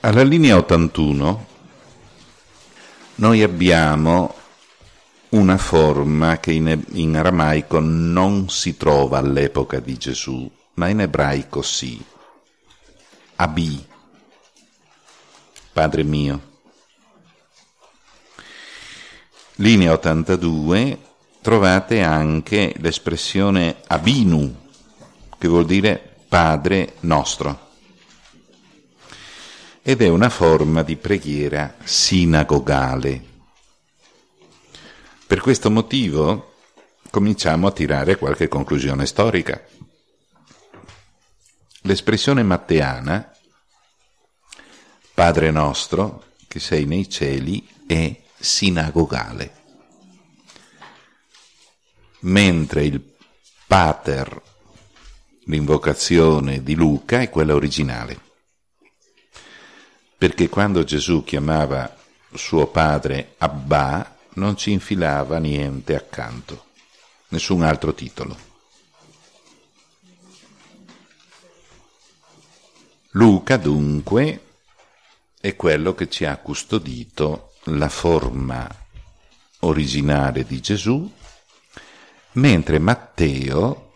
Alla linea 81 noi abbiamo una forma che in, in aramaico non si trova all'epoca di Gesù, ma in ebraico sì. Abi, Padre mio. Linea 82 trovate anche l'espressione abinu, che vuol dire Padre nostro ed è una forma di preghiera sinagogale. Per questo motivo cominciamo a tirare qualche conclusione storica. L'espressione matteana, Padre nostro, che sei nei cieli, è sinagogale, mentre il Pater, l'invocazione di Luca, è quella originale perché quando Gesù chiamava suo padre Abba non ci infilava niente accanto, nessun altro titolo. Luca dunque è quello che ci ha custodito la forma originale di Gesù, mentre Matteo,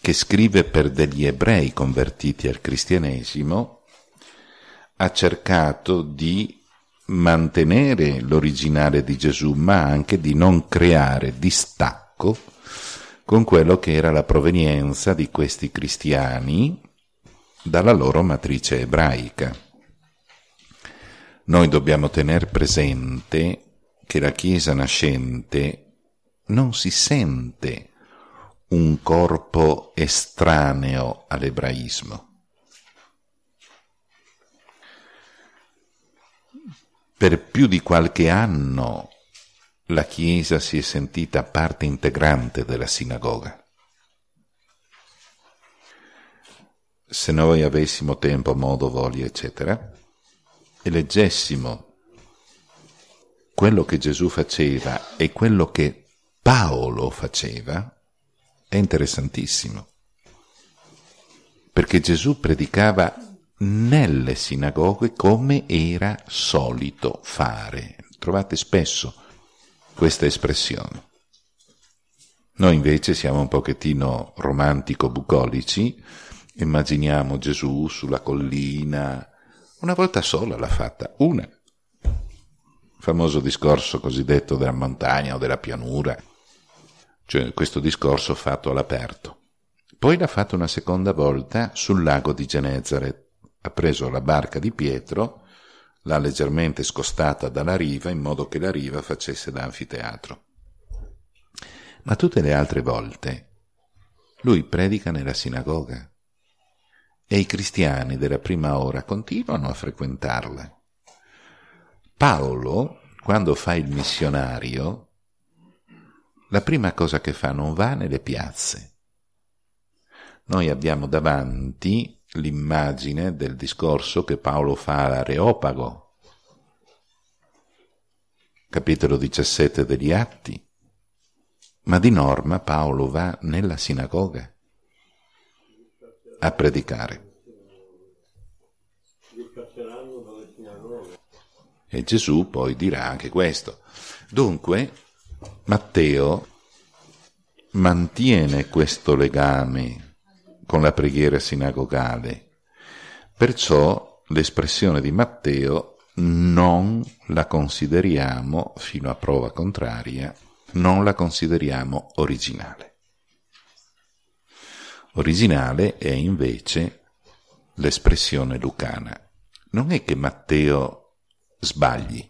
che scrive per degli ebrei convertiti al cristianesimo, ha cercato di mantenere l'originale di Gesù, ma anche di non creare distacco con quello che era la provenienza di questi cristiani dalla loro matrice ebraica. Noi dobbiamo tenere presente che la Chiesa nascente non si sente un corpo estraneo all'ebraismo Per più di qualche anno la Chiesa si è sentita parte integrante della sinagoga. Se noi avessimo tempo, modo, voglia, eccetera, e leggessimo quello che Gesù faceva e quello che Paolo faceva, è interessantissimo. Perché Gesù predicava nelle sinagoghe come era solito fare. Trovate spesso questa espressione. Noi invece siamo un pochettino romantico-bucolici, immaginiamo Gesù sulla collina, una volta sola l'ha fatta, una. Il famoso discorso cosiddetto della montagna o della pianura, cioè questo discorso fatto all'aperto. Poi l'ha fatto una seconda volta sul lago di Genezaret ha preso la barca di Pietro, l'ha leggermente scostata dalla riva in modo che la riva facesse da anfiteatro. Ma tutte le altre volte lui predica nella sinagoga e i cristiani della prima ora continuano a frequentarla. Paolo, quando fa il missionario, la prima cosa che fa non va nelle piazze. Noi abbiamo davanti l'immagine del discorso che Paolo fa all'Areopago, capitolo 17 degli Atti. Ma di norma Paolo va nella sinagoga a predicare. E Gesù poi dirà anche questo. Dunque, Matteo mantiene questo legame con la preghiera sinagogale. Perciò l'espressione di Matteo non la consideriamo, fino a prova contraria, non la consideriamo originale. Originale è invece l'espressione lucana. Non è che Matteo sbagli.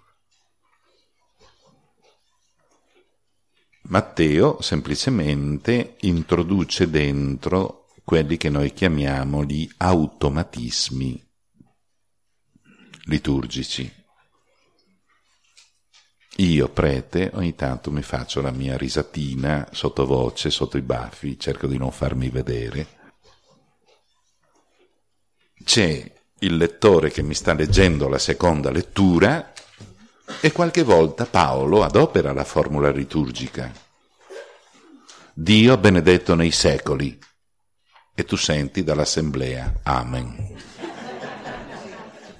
Matteo semplicemente introduce dentro quelli che noi chiamiamo gli automatismi liturgici. Io, prete, ogni tanto mi faccio la mia risatina sottovoce, sotto i baffi, cerco di non farmi vedere. C'è il lettore che mi sta leggendo la seconda lettura e qualche volta Paolo adopera la formula liturgica. Dio benedetto nei secoli, e tu senti dall'assemblea Amen.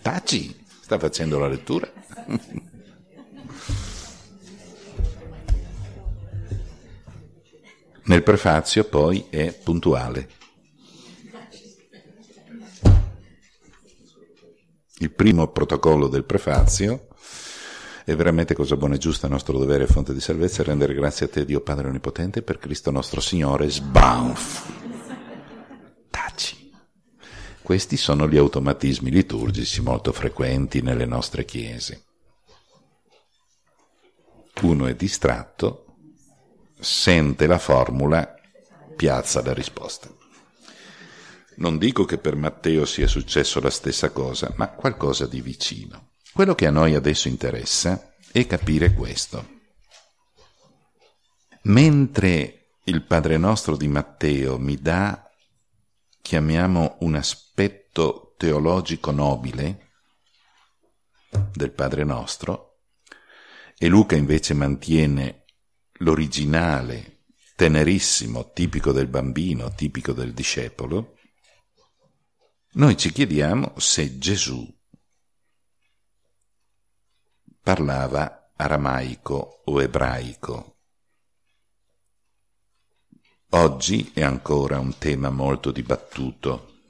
Taci, sta facendo la lettura. Nel prefazio poi è puntuale. Il primo protocollo del prefazio è veramente cosa buona e giusta, nostro dovere e fonte di salvezza, rendere grazie a te Dio Padre Onnipotente per Cristo nostro Signore, sbaunf. Questi sono gli automatismi liturgici molto frequenti nelle nostre chiese. Uno è distratto, sente la formula, piazza la risposta. Non dico che per Matteo sia successo la stessa cosa, ma qualcosa di vicino. Quello che a noi adesso interessa è capire questo. Mentre il Padre nostro di Matteo mi dà chiamiamo un aspetto teologico nobile del Padre nostro, e Luca invece mantiene l'originale, tenerissimo, tipico del bambino, tipico del discepolo, noi ci chiediamo se Gesù parlava aramaico o ebraico Oggi è ancora un tema molto dibattuto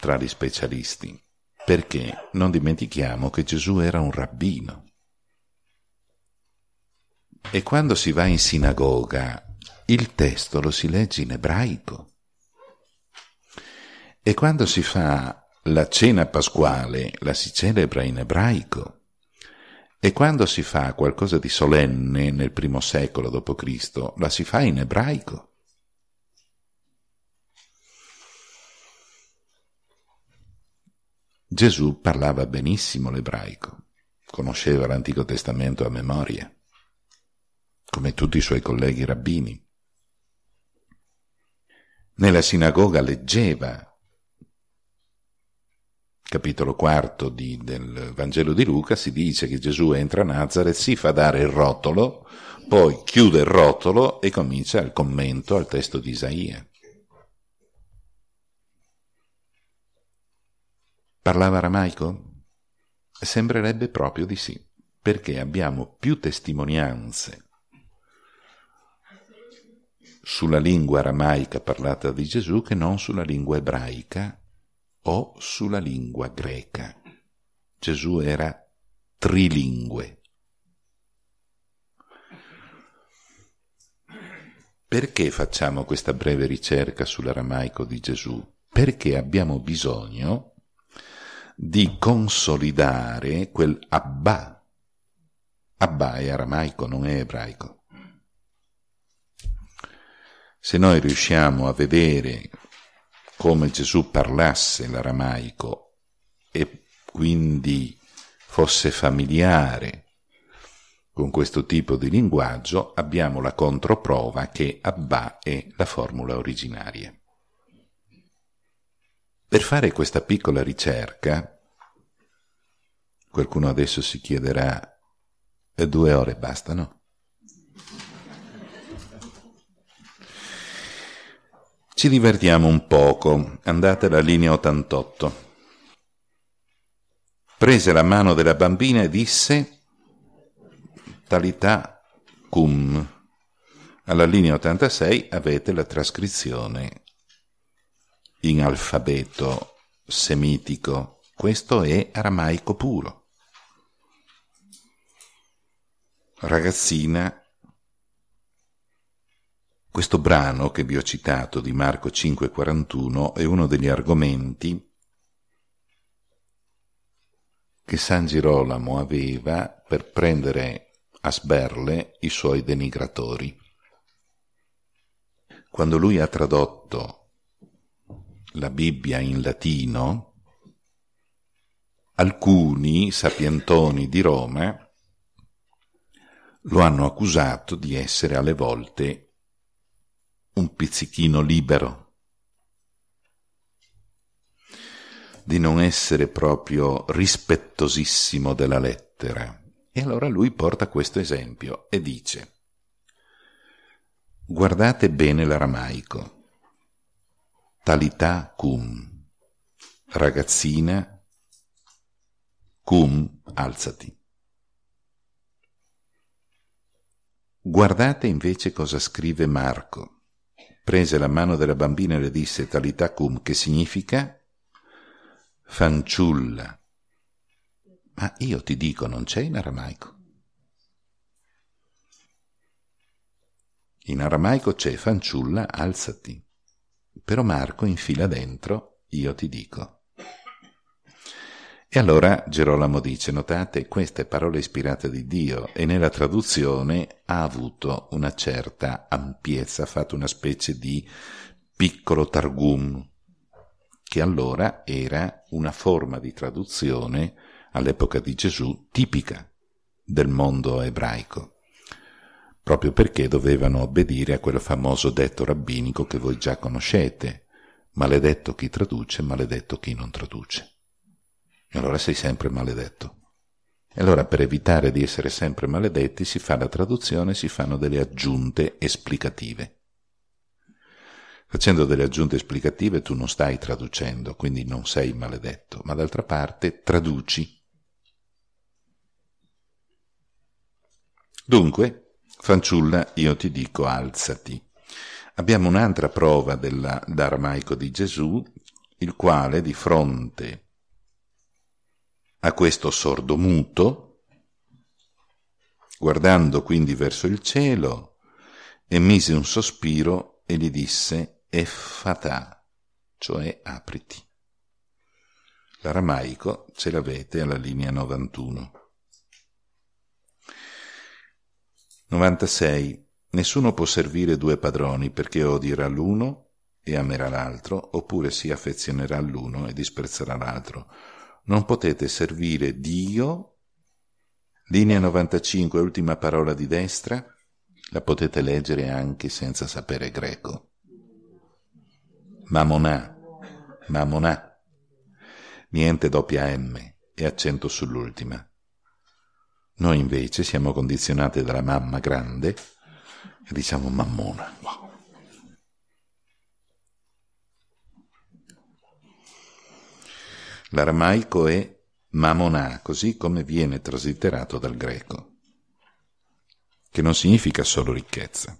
tra gli specialisti, perché non dimentichiamo che Gesù era un rabbino. E quando si va in sinagoga, il testo lo si legge in ebraico. E quando si fa la cena pasquale, la si celebra in ebraico. E quando si fa qualcosa di solenne nel primo secolo d.C., la si fa in ebraico. Gesù parlava benissimo l'ebraico, conosceva l'Antico Testamento a memoria, come tutti i suoi colleghi rabbini. Nella sinagoga leggeva capitolo quarto di, del Vangelo di Luca, si dice che Gesù entra a Nazareth, si fa dare il rotolo, poi chiude il rotolo e comincia il commento al testo di Isaia. Parlava aramaico? Sembrerebbe proprio di sì, perché abbiamo più testimonianze sulla lingua aramaica parlata di Gesù che non sulla lingua ebraica o sulla lingua greca. Gesù era trilingue. Perché facciamo questa breve ricerca sull'aramaico di Gesù? Perché abbiamo bisogno di consolidare quel Abba. Abba è aramaico, non è ebraico. Se noi riusciamo a vedere come Gesù parlasse l'aramaico e quindi fosse familiare con questo tipo di linguaggio, abbiamo la controprova che Abba è la formula originaria. Per fare questa piccola ricerca Qualcuno adesso si chiederà, e due ore bastano? Ci divertiamo un poco. Andate alla linea 88. Prese la mano della bambina e disse talità cum. Alla linea 86 avete la trascrizione in alfabeto semitico. Questo è aramaico puro. ragazzina questo brano che vi ho citato di Marco 5:41 è uno degli argomenti che San Girolamo aveva per prendere a sberle i suoi denigratori. Quando lui ha tradotto la Bibbia in latino, alcuni sapientoni di Roma lo hanno accusato di essere alle volte un pizzichino libero, di non essere proprio rispettosissimo della lettera. E allora lui porta questo esempio e dice, guardate bene l'aramaico, talità cum, ragazzina, cum, alzati. Guardate invece cosa scrive Marco. Prese la mano della bambina e le disse Talitacum, che significa fanciulla. Ma io ti dico, non c'è in aramaico. In aramaico c'è fanciulla, alzati. Però Marco infila dentro, io ti dico. E allora Gerolamo dice, notate, queste parole ispirate di Dio e nella traduzione ha avuto una certa ampiezza, ha fatto una specie di piccolo targum, che allora era una forma di traduzione all'epoca di Gesù tipica del mondo ebraico, proprio perché dovevano obbedire a quel famoso detto rabbinico che voi già conoscete, maledetto chi traduce, maledetto chi non traduce. E allora sei sempre maledetto. E allora per evitare di essere sempre maledetti si fa la traduzione, si fanno delle aggiunte esplicative. Facendo delle aggiunte esplicative tu non stai traducendo, quindi non sei maledetto, ma d'altra parte traduci. Dunque, fanciulla, io ti dico alzati. Abbiamo un'altra prova dell'armaico di Gesù, il quale di fronte a questo sordo muto, guardando quindi verso il cielo, emise un sospiro e gli disse effatà, cioè apriti. L'aramaico ce l'avete alla linea 91. 96. Nessuno può servire due padroni perché odierà l'uno e amerà l'altro, oppure si affezionerà all'uno e disprezzerà l'altro non potete servire Dio. Linea 95, ultima parola di destra, la potete leggere anche senza sapere greco. Mamonà, Mamonà. Niente doppia M e accento sull'ultima. Noi invece siamo condizionati dalla mamma grande e diciamo mammona. Wow. L'aramaico è mamonà, così come viene traslitterato dal greco, che non significa solo ricchezza,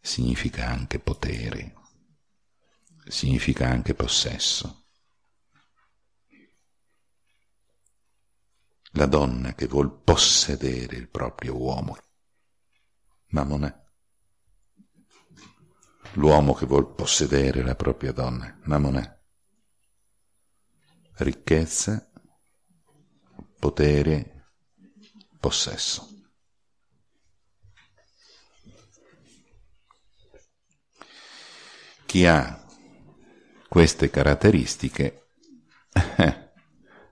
significa anche potere, significa anche possesso. La donna che vuol possedere il proprio uomo, mamonà. L'uomo che vuol possedere la propria donna, mamonà ricchezza, potere, possesso. Chi ha queste caratteristiche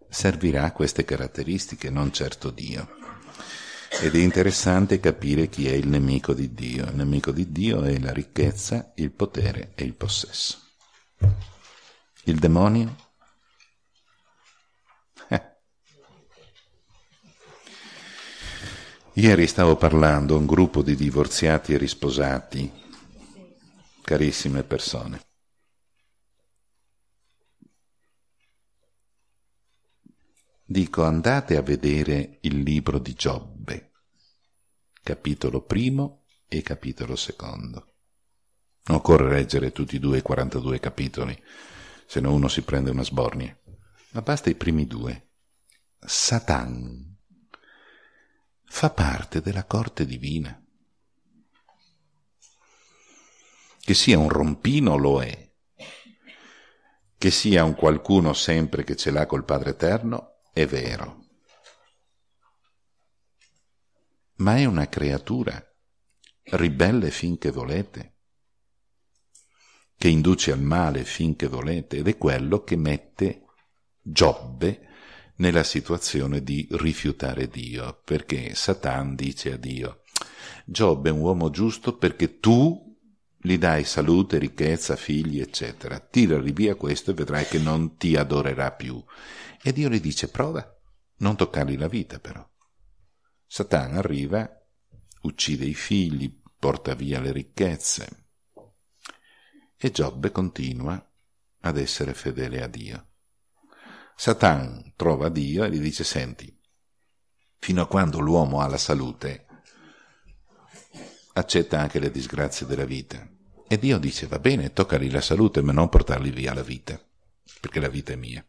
servirà a queste caratteristiche, non certo Dio. Ed è interessante capire chi è il nemico di Dio. Il nemico di Dio è la ricchezza, il potere e il possesso. Il demonio Ieri stavo parlando a un gruppo di divorziati e risposati, carissime persone. Dico andate a vedere il libro di Giobbe, capitolo primo e capitolo secondo. Non occorre leggere tutti e due i 42 capitoli, se no uno si prende una sbornia. Ma basta i primi due. Satan fa parte della corte divina. Che sia un rompino lo è, che sia un qualcuno sempre che ce l'ha col Padre Eterno è vero, ma è una creatura, ribelle finché volete, che induce al male finché volete ed è quello che mette giobbe nella situazione di rifiutare Dio, perché Satan dice a Dio, Giobbe è un uomo giusto perché tu gli dai salute, ricchezza, figli, eccetera. Tirali via questo e vedrai che non ti adorerà più. E Dio gli dice, prova, non toccargli la vita però. Satan arriva, uccide i figli, porta via le ricchezze. E Giobbe continua ad essere fedele a Dio. Satan trova Dio e gli dice, senti, fino a quando l'uomo ha la salute, accetta anche le disgrazie della vita. E Dio dice, va bene, toccali la salute, ma non portarli via la vita, perché la vita è mia.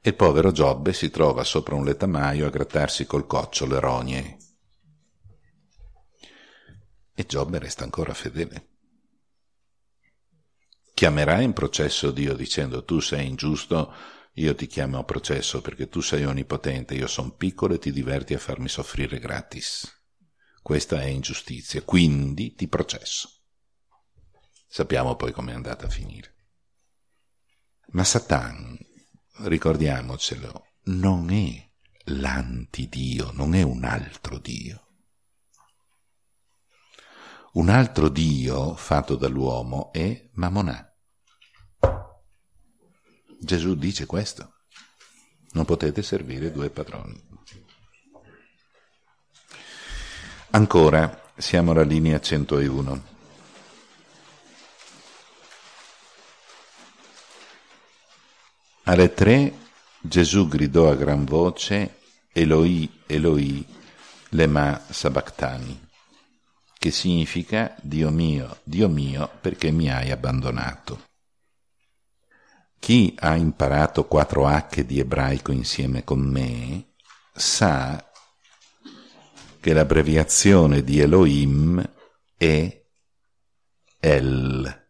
E il povero Giobbe si trova sopra un letamaio a grattarsi col coccio le rogne. E Giobbe resta ancora fedele chiamerà in processo Dio dicendo tu sei ingiusto, io ti chiamo a processo perché tu sei onnipotente, io sono piccolo e ti diverti a farmi soffrire gratis. Questa è ingiustizia, quindi ti processo. Sappiamo poi com'è andata a finire. Ma Satan, ricordiamocelo, non è l'antidio, non è un altro Dio. Un altro Dio fatto dall'uomo è Mamonà. Gesù dice questo. Non potete servire due padroni. Ancora, siamo alla linea 101. Alle tre Gesù gridò a gran voce Eloi, Eloi, lema sabachthani, che significa Dio mio, Dio mio, perché mi hai abbandonato. Chi ha imparato 4H di ebraico insieme con me sa che l'abbreviazione di Elohim è El.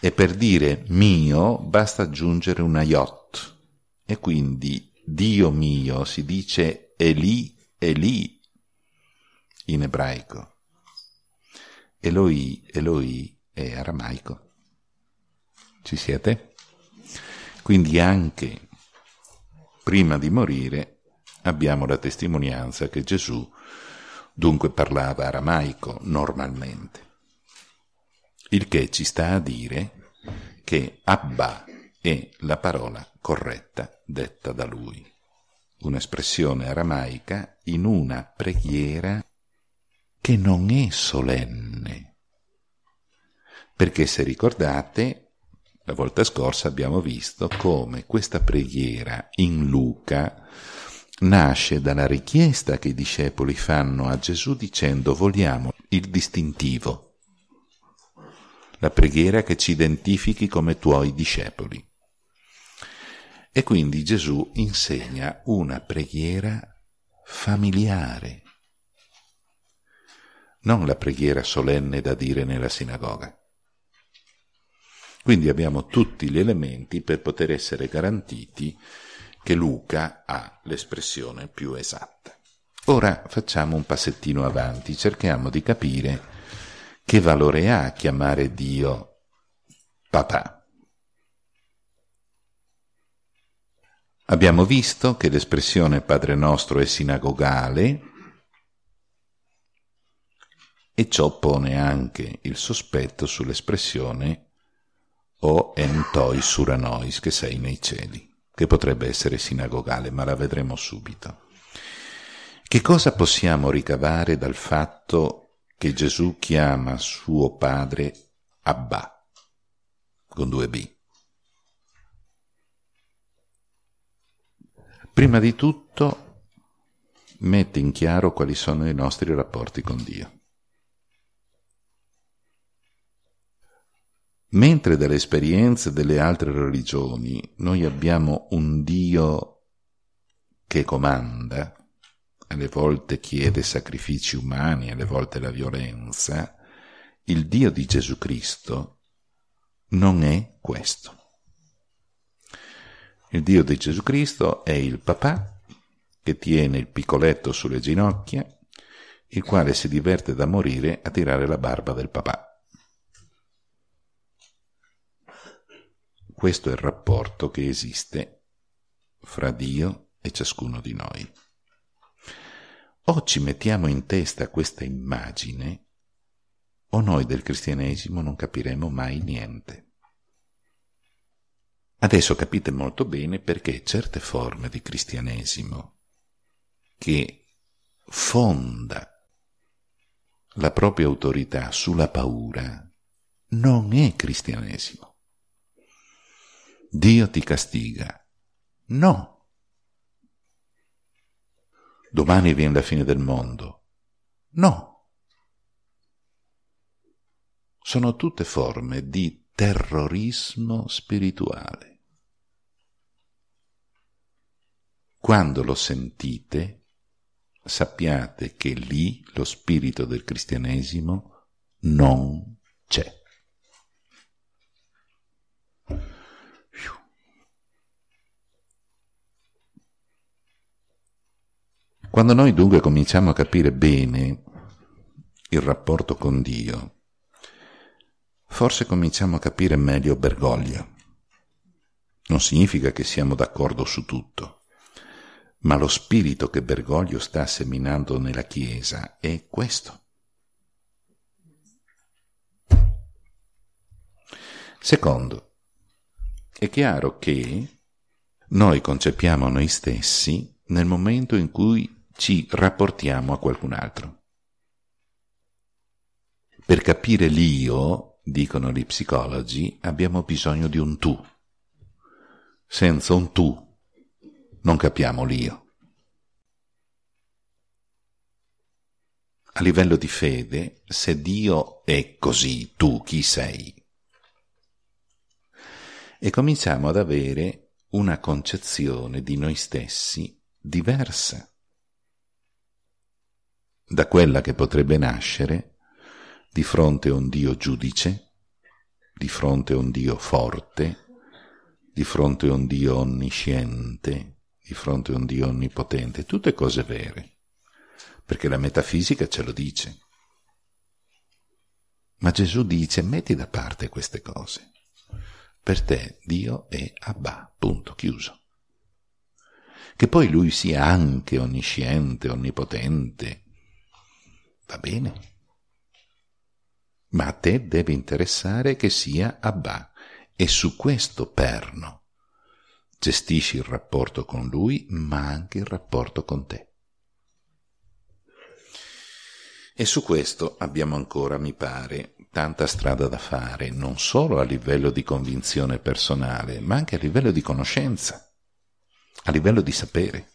E per dire mio basta aggiungere una Yot. E quindi Dio mio si dice Eli, Eli in ebraico. Eloi, Eloi è aramaico. Ci siete? Quindi anche prima di morire abbiamo la testimonianza che Gesù dunque parlava aramaico normalmente, il che ci sta a dire che Abba è la parola corretta detta da lui, un'espressione aramaica in una preghiera che non è solenne, perché se ricordate la volta scorsa abbiamo visto come questa preghiera in Luca nasce dalla richiesta che i discepoli fanno a Gesù dicendo vogliamo il distintivo, la preghiera che ci identifichi come tuoi discepoli. E quindi Gesù insegna una preghiera familiare, non la preghiera solenne da dire nella sinagoga. Quindi abbiamo tutti gli elementi per poter essere garantiti che Luca ha l'espressione più esatta. Ora facciamo un passettino avanti, cerchiamo di capire che valore ha chiamare Dio papà. Abbiamo visto che l'espressione Padre nostro è sinagogale e ciò pone anche il sospetto sull'espressione o entoi suranois che sei nei cieli, che potrebbe essere sinagogale, ma la vedremo subito. Che cosa possiamo ricavare dal fatto che Gesù chiama suo padre Abba, con due B? Prima di tutto mette in chiaro quali sono i nostri rapporti con Dio. Mentre dalle esperienze delle altre religioni noi abbiamo un Dio che comanda, alle volte chiede sacrifici umani, alle volte la violenza, il Dio di Gesù Cristo non è questo. Il Dio di Gesù Cristo è il papà che tiene il piccoletto sulle ginocchia, il quale si diverte da morire a tirare la barba del papà. Questo è il rapporto che esiste fra Dio e ciascuno di noi. O ci mettiamo in testa questa immagine, o noi del cristianesimo non capiremo mai niente. Adesso capite molto bene perché certe forme di cristianesimo che fonda la propria autorità sulla paura non è cristianesimo. Dio ti castiga. No. Domani viene la fine del mondo. No. Sono tutte forme di terrorismo spirituale. Quando lo sentite, sappiate che lì lo spirito del cristianesimo non c'è. Quando noi dunque cominciamo a capire bene il rapporto con Dio, forse cominciamo a capire meglio Bergoglio. Non significa che siamo d'accordo su tutto, ma lo spirito che Bergoglio sta seminando nella Chiesa è questo. Secondo, è chiaro che noi concepiamo noi stessi nel momento in cui ci rapportiamo a qualcun altro. Per capire l'io, dicono gli psicologi, abbiamo bisogno di un tu. Senza un tu non capiamo l'io. A livello di fede, se Dio è così, tu chi sei? E cominciamo ad avere una concezione di noi stessi diversa da quella che potrebbe nascere di fronte a un Dio giudice, di fronte a un Dio forte, di fronte a un Dio onnisciente, di fronte a un Dio onnipotente, tutte cose vere, perché la metafisica ce lo dice. Ma Gesù dice metti da parte queste cose. Per te Dio è Abba, punto, chiuso. Che poi lui sia anche onnisciente, onnipotente, Va bene. Ma a te deve interessare che sia Abba e su questo perno gestisci il rapporto con lui, ma anche il rapporto con te. E su questo abbiamo ancora, mi pare, tanta strada da fare, non solo a livello di convinzione personale, ma anche a livello di conoscenza, a livello di sapere.